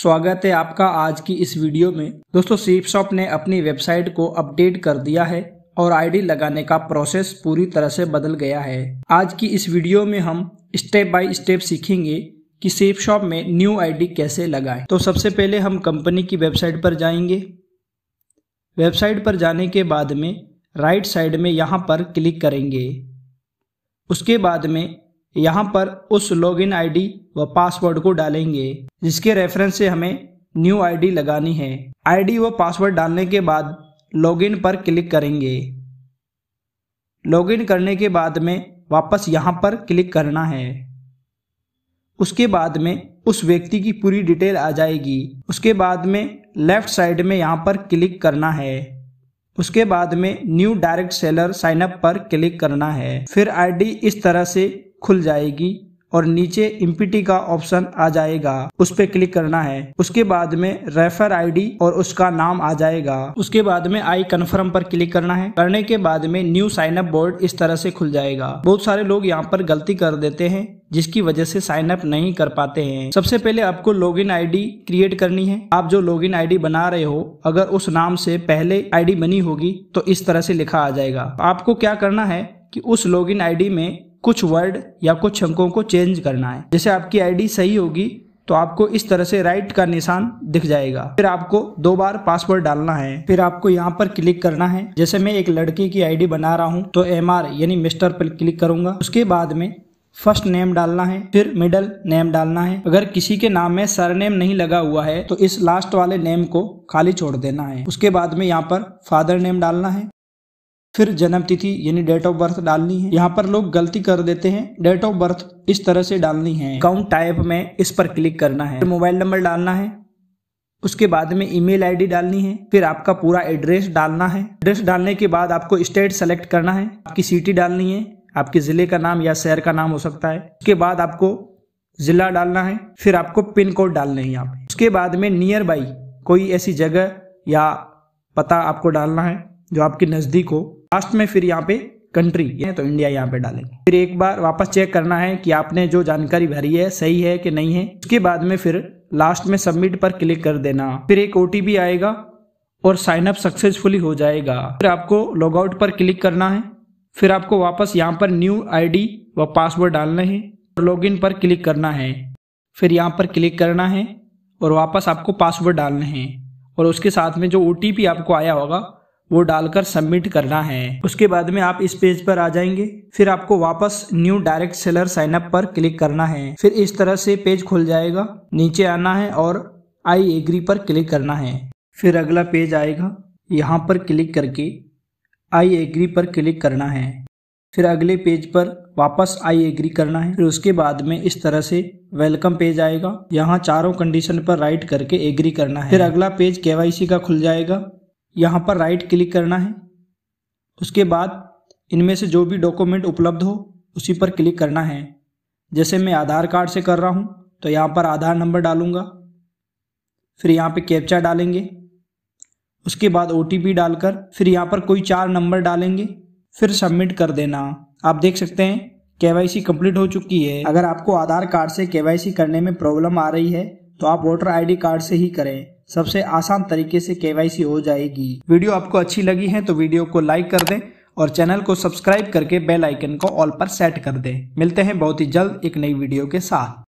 स्वागत है आपका आज की इस वीडियो में दोस्तों सीप शॉप ने अपनी वेबसाइट को अपडेट कर दिया है और आईडी लगाने का प्रोसेस पूरी तरह से बदल गया है आज की इस वीडियो में हम स्टेप बाय स्टेप सीखेंगे कि सेप शॉप में न्यू आईडी कैसे लगाएं तो सबसे पहले हम कंपनी की वेबसाइट पर जाएंगे वेबसाइट पर जाने के बाद में राइट साइड में यहाँ पर क्लिक करेंगे उसके बाद में यहाँ पर उस लॉगिन आईडी व पासवर्ड को डालेंगे जिसके रेफरेंस से हमें न्यू आईडी लगानी है आईडी व पासवर्ड डालने के बाद लॉगिन पर क्लिक करेंगे लॉगिन करने के बाद में वापस यहाँ पर क्लिक करना है उसके बाद में उस व्यक्ति की पूरी डिटेल आ जाएगी उसके बाद में लेफ्ट साइड में यहाँ पर क्लिक करना है उसके बाद में न्यू डायरेक्ट सेलर साइनअप पर क्लिक करना है फिर आईडी इस तरह से खुल जाएगी और नीचे इम्पिटी का ऑप्शन आ जाएगा उस पर क्लिक करना है उसके बाद में रेफर आईडी और उसका नाम आ जाएगा उसके बाद में आई कन्फर्म पर क्लिक करना है करने के बाद में न्यू साइन अप बोर्ड इस तरह से खुल जाएगा बहुत सारे लोग यहाँ पर गलती कर देते हैं जिसकी वजह से साइन अप नहीं कर पाते हैं सबसे पहले आपको लॉगिन आईडी क्रिएट करनी है आप जो लॉगिन आईडी बना रहे हो अगर उस नाम से पहले आईडी बनी होगी तो इस तरह से लिखा आ जाएगा आपको क्या करना है कि उस लॉगिन आईडी में कुछ वर्ड या कुछ अंकों को चेंज करना है जैसे आपकी आईडी सही होगी तो आपको इस तरह से राइट का निशान दिख जाएगा फिर आपको दो बार पासवर्ड डालना है फिर आपको यहाँ पर क्लिक करना है जैसे मैं एक लड़की की आईडी बना रहा हूँ तो एम आर यानी मिस्टर पर क्लिक करूंगा उसके बाद में फर्स्ट नेम डालना है फिर मिडल नेम डालना है अगर किसी के नाम में सरनेम नहीं लगा हुआ है तो इस लास्ट वाले नेम को खाली छोड़ देना है उसके बाद में यहाँ पर फादर नेम डालना है फिर जन्म तिथि यानी डेट ऑफ बर्थ डालनी है यहाँ पर लोग गलती कर देते हैं डेट ऑफ बर्थ इस तरह से डालनी है अकाउंट टाइप में इस पर क्लिक करना है मोबाइल नंबर डालना है उसके बाद में ईमेल आईडी डालनी है फिर आपका पूरा एड्रेस डालना है एड्रेस डालने के बाद आपको स्टेट सेलेक्ट करना है आपकी सिटी डालनी है आपके ज़िले का नाम या शहर का नाम हो सकता है उसके बाद आपको ज़िला डालना है फिर आपको पिन कोड डालना है यहाँ उसके बाद में नियर बाई कोई ऐसी जगह या पता आपको डालना है जो आपके नज़दीक हो लास्ट में फिर यहाँ पे कंट्री है तो इंडिया यहाँ पे डालेंगे फिर एक बार वापस चेक करना है कि आपने जो जानकारी भरी है सही है कि नहीं है उसके बाद में फिर लास्ट में सबमिट पर क्लिक कर देना फिर एक ओटीपी आएगा और साइन अप सक्सेसफुली हो जाएगा फिर आपको लॉग आउट पर क्लिक करना है फिर आपको वापस यहाँ पर न्यू आई व पासवर्ड डालना है और इन पर क्लिक करना है फिर यहाँ पर क्लिक करना है और वापस आपको पासवर्ड डालना है और उसके साथ में जो ओ आपको आया होगा वो डालकर सबमिट करना है उसके बाद में आप इस पेज पर आ जाएंगे फिर आपको वापस new direct seller sign up पर क्लिक करना है फिर इस तरह से पेज खुल जाएगा नीचे आना है और आई एग्री पर क्लिक करना है फिर अगला पेज आएगा यहाँ पर क्लिक करके आई एग्री पर क्लिक करना है फिर अगले पेज पर वापस आई एग्री करना है फिर उसके बाद में इस तरह से वेलकम पेज आएगा यहाँ चारों कंडीशन पर राइट करके एग्री करना है फिर अगला पेज केवाईसी का खुल जाएगा यहाँ पर राइट क्लिक करना है उसके बाद इनमें से जो भी डॉक्यूमेंट उपलब्ध हो उसी पर क्लिक करना है जैसे मैं आधार कार्ड से कर रहा हूँ तो यहाँ पर आधार नंबर डालूंगा फिर यहाँ पे कैप्चा डालेंगे उसके बाद ओ डालकर फिर यहाँ पर कोई चार नंबर डालेंगे फिर सबमिट कर देना आप देख सकते हैं केवाईसी कंप्लीट हो चुकी है अगर आपको आधार कार्ड से के करने में प्रॉब्लम आ रही है तो आप वोटर आईडी कार्ड से ही करें सबसे आसान तरीके से केवाईसी हो जाएगी वीडियो आपको अच्छी लगी है तो वीडियो को लाइक कर दें और चैनल को सब्सक्राइब करके बेल आइकन को ऑल पर सेट कर दें मिलते हैं बहुत ही जल्द एक नई वीडियो के साथ